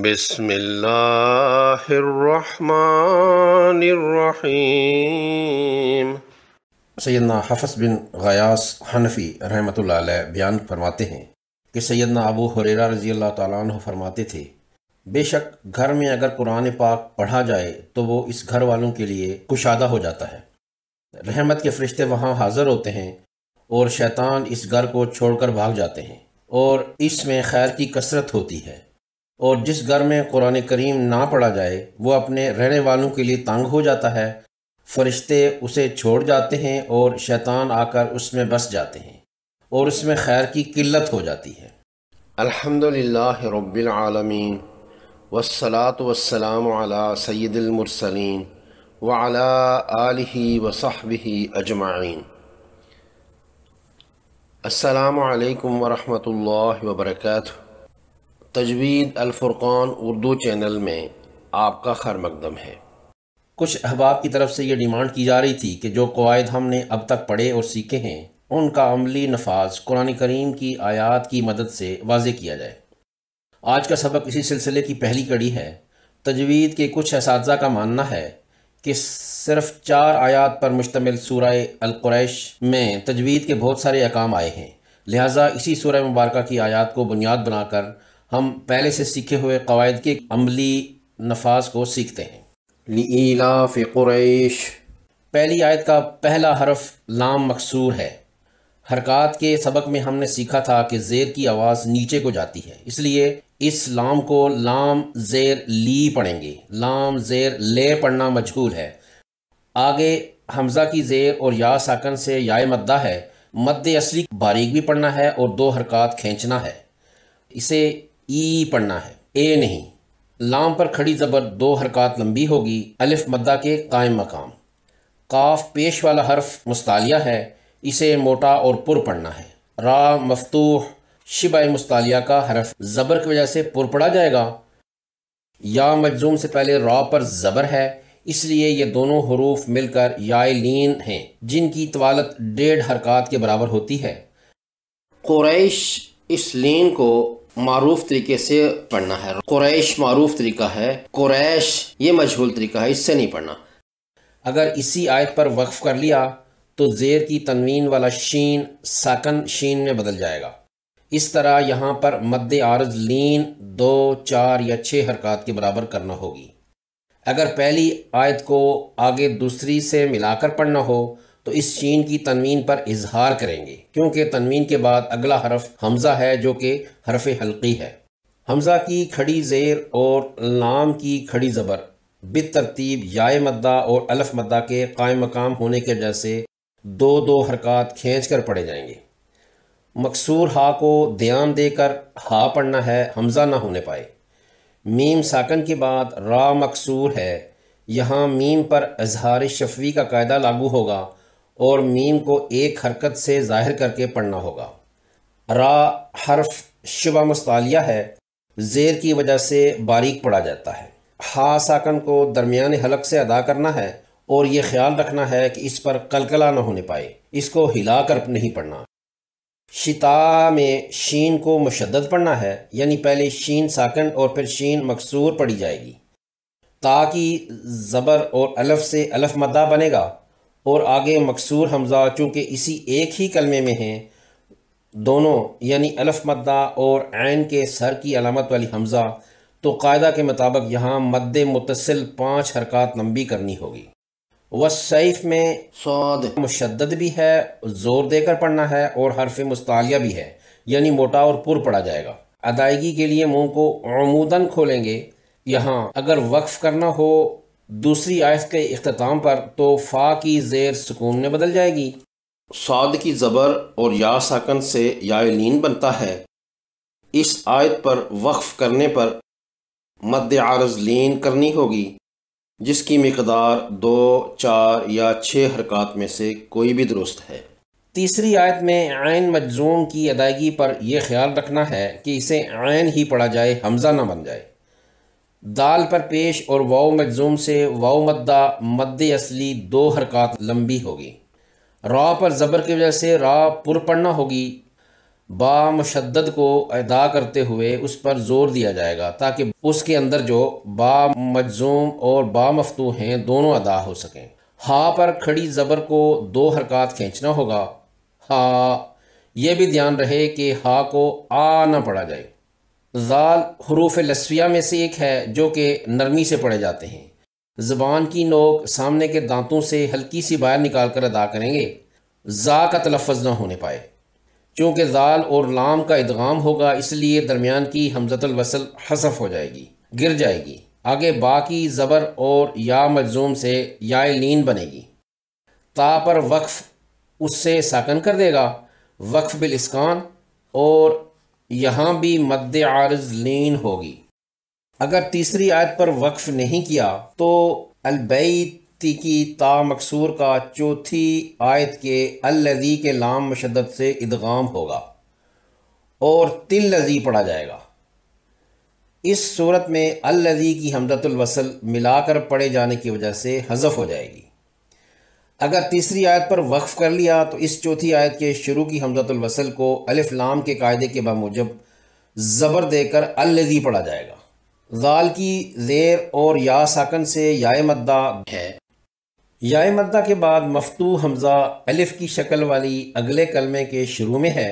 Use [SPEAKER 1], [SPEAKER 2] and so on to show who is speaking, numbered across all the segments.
[SPEAKER 1] बिस्मिल्लाहिर्रहमानिर्रहीम सैदना हफस बिन गयास हनफी रहमत बयान फरमाते हैं कि सैदना अबू हुरेरा रजी अल्लाह फरमाते थे बेशक घर में अगर कुरान पाक पढ़ा जाए तो वो इस घर वालों के लिए कुशादा हो जाता है रहमत के फरिश्ते वहाँ हाज़िर होते हैं और शैतान इस घर को छोड़कर भाग जाते हैं और इसमें खैर की कसरत होती है और जिस घर में कुरान करीम ना पढ़ा जाए वो अपने रहने वालों के लिए तंग हो जाता है फरिश्ते उसे छोड़ जाते हैं और शैतान आकर उसमें बस जाते हैं और उसमें खैर की किल्लत हो जाती है अल्हम्दुलिल्लाह रब्बिल आलमीन वसलात वसलाम अला सैदुलमरसलिन वाला आलि अजमाइन असलकम वरहमल वर्का तजवीद अलफुर्क़ान उर्दू चैनल में आपका खैर मकदम है कुछ अहबाब की तरफ से ये डिमांड की जा रही थी कि जो कवायद हमने अब तक पढ़े और सीखे हैं उनका अमली नफाज कुरान करीम की आयात की मदद से वाज किया जाए आज का सबक इसी सिलसिले की पहली कड़ी है तजवीद के कुछ इस का मानना है कि सिर्फ चार आयात पर मुश्तमिल सूर्य अलक्रैश में तजवीद के बहुत सारे अकाम आए हैं लिहाजा इसी सूरह मुबारक की आयात को बुनियाद बनाकर हम पहले से सीखे हुए कवायद के अमली नफाज को सीखते हैं लीला पहली आयत का पहला हरफ लाम मकसूर है हरकत के सबक में हमने सीखा था कि ज़ेर की आवाज़ नीचे को जाती है इसलिए इस लाम को लाम ज़ेर ली पढ़ेंगे लाम ज़ेर ले पढ़ना मजहूल है आगे हमज़ा की ज़ेर और या साकन से याय मद्दा है मद असली बारीक भी पढ़ना है और दो हरकत खींचना है इसे ई पढ़ना है ए नहीं लाम पर खड़ी ज़बर दो हरकत लंबी होगी अलिफ मद्दा के कायम मकाम काफ पेश वाला हर्फ मुस्तालिया है इसे मोटा और पुर पढ़ना है रा मफतूह शिबा मुस्तालिया का हर्फ ज़बर की वजह से पुर पढ़ा जाएगा या मजूम से पहले रा पर ज़बर है इसलिए ये दोनों हरूफ मिलकर यान हैं जिनकी तवालत डेढ़ हरकत के बराबर होती है क्रैश इस लीन को मरूफ तरीके से पढ़ना है कुरैश मरूफ तरीका है कुरैश ये मशहूल तरीका है इससे नहीं पढ़ना अगर इसी आयत पर वक्फ़ कर लिया तो ज़ेर की तनवीन वाला शीन साकन शीन में बदल जाएगा इस तरह यहाँ पर मद आरज लीन दो चार या छः हरकत के बराबर करना होगी अगर पहली आयत को आगे दूसरी से मिलाकर पढ़ना हो तो इस शीन की तनवीन पर इजहार करेंगे क्योंकि तनवीन के बाद अगला हरफ हमज़ा है जो कि हरफ हल्की है हमज़ा की खड़ी जेर और लाम की खड़ी ज़बर बित तरतीब याय मद्दा और अलफ मद्दा के कायम मकाम होने के जैसे दो दो हरकत खींच कर पड़े जाएंगे मकसूर हा को ध्यान देकर हा पढ़ना है हमज़ा ना होने पाए मीम साकन के बाद रा मकसूर है यहाँ मीम पर अजहार शफवी का कायदा लागू होगा और मीम को एक हरकत से ज़ाहिर करके पढ़ना होगा रा हर्फ शुबा मुस्तालिया है जेर की वजह से बारीक पढ़ा जाता है हा साकन को दरमियाने हलक से अदा करना है और ये ख्याल रखना है कि इस पर कलकला ना होने पाए इसको हिला कर नहीं पढ़ना शिता में शीन को मुशद पढ़ना है यानी पहले शीन साकन और फिर शीन मकसूर पढ़ी जाएगी ताकि ज़बर और अलफ से अलफ मदा बनेगा और आगे मकसूर हमज़ा चूँकि इसी एक ही कलमे में हैं दोनों यानी अलफ मद्दा और आन के सर की अलामत वाली हमज़ा तो कायदा के मुताबिक यहाँ मद्द मुतसिल पाँच हरकत लंबी करनी होगी वसैफ में सौद मुशद भी है ज़ोर देकर पढ़ना है और हरफ मुस्तालिया भी है यानी मोटा और पुर पढ़ा जाएगा अदायगी के लिए मुँह को अमूदन खोलेंगे यहाँ अगर वक्फ़ करना हो दूसरी आयत के अख्ताम पर तो फ़ा की ज़ेर सुकून में बदल जाएगी स्वाद की ज़बर और या साकन से लीन बनता है इस आयत पर वक्फ़ करने पर मद आरज लीन करनी होगी जिसकी मकदार दो चार या छः हरकत में से कोई भी दुरुस्त है तीसरी आयत में आयन मजजूम की अदायगी पर यह ख्याल रखना है कि इसे आयन ही पढ़ा जाए हमजा ना बन जाए दाल पर पेश और वाओ मज़ूम से वाओ मद्दा मद्द असली दो हरकत लंबी होगी रा पर ज़बर की वजह से रा पढ़ना होगी बा मुशद को अदा करते हुए उस पर ज़ोर दिया जाएगा ताकि उसके अंदर जो बा मजजूम और बा मफतू हैं दोनों अदा हो सकें हा पर खड़ी ज़बर को दो हरकत खींचना होगा हा यह भी ध्यान रहे कि हा को आ ना पड़ा जाए ज़ाल हरूफ लसफिया में से एक है जो कि नरमी से पढ़े जाते हैं ज़बान की नोक सामने के दांतों से हल्की सी बाहर निकाल कर अदा करेंगे ज़ा का तलफ़ ना होने पाए चूँकि ज़ाल और लाम का इदगाम होगा इसलिए दरमियान की हमजतलवसल हसफ हो जाएगी गिर जाएगी आगे बाकी ज़बर और या मज़ूम से या लीन बनेगी ता पर वक्फ उससे साकन कर देगा वक्फ बिल इसकान और यहाँ भी मद्द आरज लेन होगी अगर तीसरी आयत पर वक्फ नहीं किया तो अलबैती की ता मकसूर का चौथी आयत के अलज़ी के लाम मशदत से इदगाम होगा और तिल लजी पढ़ा जाएगा इस सूरत में अलजी की हमदतुलवसल मिलाकर पढ़े जाने की वजह से हजफ हो जाएगी अगर तीसरी आयत पर वक्फ़ कर लिया तो इस चौथी आयत के शुरू की हमजतुलवसल को अलिफ लाम के कायदे के बामूजब ज़बर देकर अलजी पढ़ा जाएगा जाल की जेर और या साकन से या मद्दा है या मद्दा के बाद मफतू हमज़ा अलिफ की शक्ल वाली अगले कलमे के शुरू में है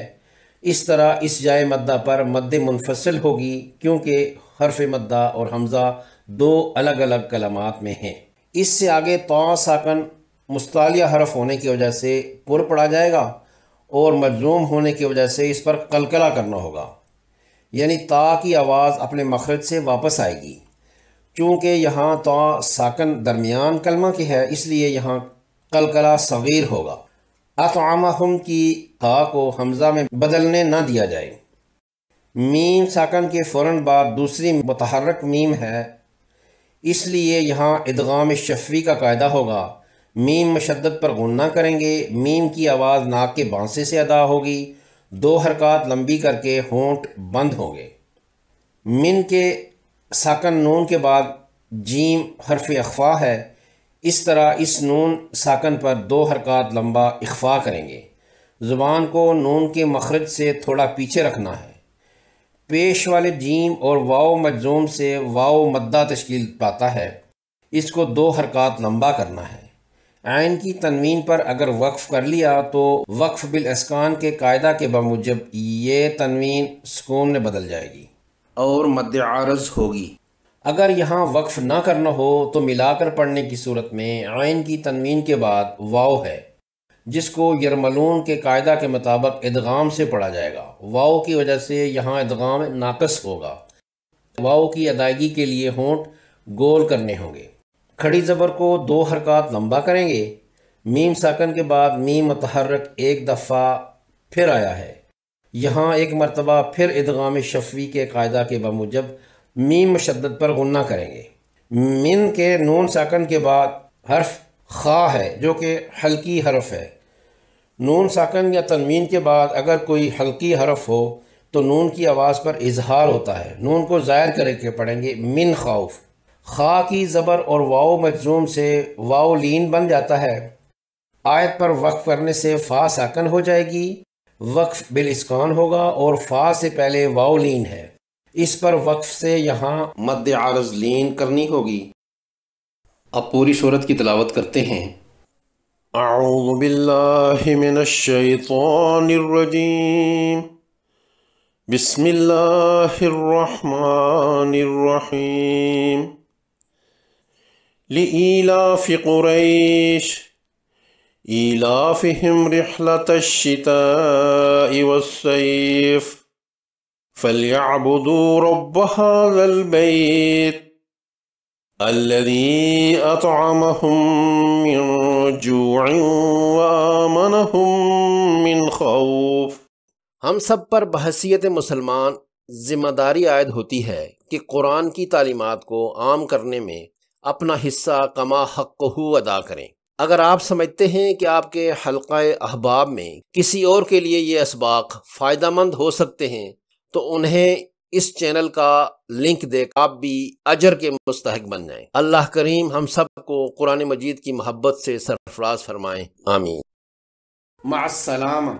[SPEAKER 1] इस तरह इस याय मद्दा पर मद मुनफसल होगी क्योंकि हरफ मद्दा और हमज़ा दो अलग अलग कलमात में हैं इससे आगे तो साकन मुस्तालिया हरफ होने की वजह से पुर पड़ा जाएगा और मजलूम होने की वजह से इस पर कलकला करना होगा यानी ता की आवाज़ अपने मखरज से वापस आएगी चूँकि यहाँ तो साकन दरमियान कलमा की है इसलिए यहाँ कलकला सवीर होगा अतआमा हम की ता को हमज़ा में बदलने ना दिया जाए मीम साकन के फ़ौर बाद दूसरी मतहरक मीम है इसलिए यहाँ इदगाम शफी का कायदा होगा मीम मशद पर गुना करेंगे मीम की आवाज़ नाक के बांसे से अदा होगी दो हरकत लंबी करके होंठ बंद होंगे मिन के साकन नून के बाद जीम हरफ अखवा है इस तरह इस नून साकन पर दो हरकत लंबा अखवा करेंगे ज़ुबान को नून के मखरज से थोड़ा पीछे रखना है पेश वाले जीम और वाओ मजूम से वाओ मद्दा तश्कील पाता है इसको दो हरकत लंबा करना है आयन की तनवीन पर अगर वक्फ कर लिया तो वक्फ बिल अस्कान के कायदा के बामूजब ये तनवीन सुकून में बदल जाएगी और मद आरज होगी अगर यहाँ वक्फ ना करना हो तो मिलाकर पढ़ने की सूरत में आयन की तनवीन के बाद वाओ है जिसको यरमलून के कायदा के मुताबिक इदगाम से पढ़ा जाएगा वाओ की वजह से यहाँ इदगाम नाकस होगा वाओ की अदायगी के लिए होंठ गोल करने होंगे खड़ी ज़बर को दो हरकत लंबा करेंगे मीम साकन के बाद मीम मतहरक एक दफ़ा फिर आया है यहाँ एक मरतबा फिर इदगाम शफवी के कायदा के बामूजब मीम मशद पर गुना करेंगे मिन के नून साकन के बाद हर्फ खा है जो कि हल्की हरफ है नून साकन या तनवीन के बाद अगर कोई हल्की हरफ हो तो नून की आवाज़ पर इजहार होता है नून को ज़ाहिर करके पढ़ेंगे मिन खौफ खा की ज़बर और वाओ मजूम से वाओ लीन बन जाता है आयत पर वक्फ करने से फ़ा साकन हो जाएगी वक्फ बिलस्कान होगा और फ़ा से पहले वाओ लीन है इस पर वक्फ से यहाँ मद आरज लीन करनी होगी अब पूरी सूरत की तलावत करते हैं आउबिल्लाशतरजीम لإيلاف قريش إيلافهم رحلة الشتاء والصيف فليعبدوا رب هذا البيت الذي أطعمهم من جوع وآمنهم من خوف हम सब पर बहसीत मुसलमान ज़िम्मेदारी आयद होती है कि कुरान की तालीमत को आम करने में अपना हिस्सा कमा हक को अदा करें अगर आप समझते हैं कि आपके हल्का अहबाब में किसी और के लिए ये इसबाक फ़ायदा मंद हो सकते हैं तो उन्हें इस चैनल का लिंक दे आप भी अजर के मुस्तक बन जाएं। अल्लाह करीम हम सबको कुरान मजीद की मोहब्बत से सरफराज फरमाएं आमीन मासलामा